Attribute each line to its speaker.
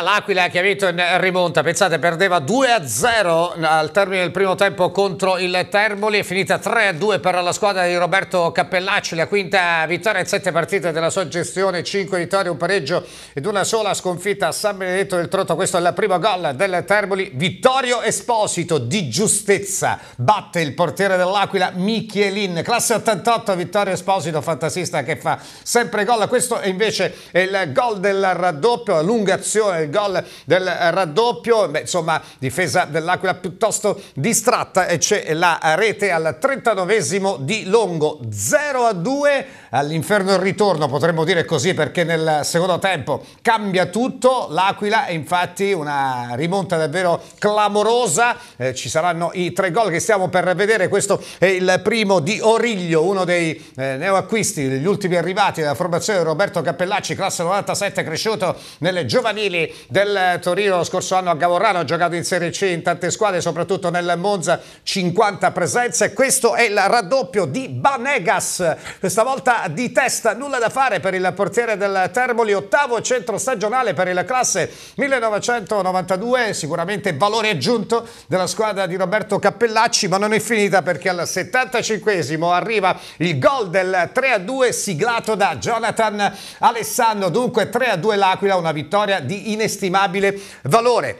Speaker 1: L'Aquila che ha vinto in rimonta, pensate perdeva 2-0 al termine del primo tempo contro il Termoli, è finita 3-2 per la squadra di Roberto Cappellacci, la quinta vittoria in sette partite della sua gestione, 5 vittorie, un pareggio ed una sola sconfitta a San Benedetto del Trotto, questo è il primo gol del Termoli, Vittorio Esposito di giustezza, batte il portiere dell'Aquila Michielin, classe 88 Vittorio Esposito, fantasista che fa sempre gol, questo è invece il gol del raddoppio, allungazione il gol del raddoppio, Beh, insomma difesa dell'Aquila piuttosto distratta e c'è la rete al 39 esimo di Longo 0 a 2 all'inferno il ritorno potremmo dire così perché nel secondo tempo cambia tutto l'Aquila è infatti una rimonta davvero clamorosa eh, ci saranno i tre gol che stiamo per vedere questo è il primo di Origlio uno dei eh, neoacquisti degli ultimi arrivati della formazione di Roberto Cappellacci classe 97 cresciuto nelle giovanili del Torino lo scorso anno a Gavorrano, ha giocato in Serie C in tante squadre, soprattutto nel Monza 50 presenze. Questo è il raddoppio di Banegas, questa volta di testa, nulla da fare per il portiere del Termoli, ottavo centro stagionale per il classe 1992, sicuramente valore aggiunto della squadra di Roberto Cappellacci, ma non è finita perché al 75esimo arriva il gol del 3-2 siglato da Jonathan Alessandro, dunque 3-2 l'Aquila, una vittoria di inedito inestimabile valore.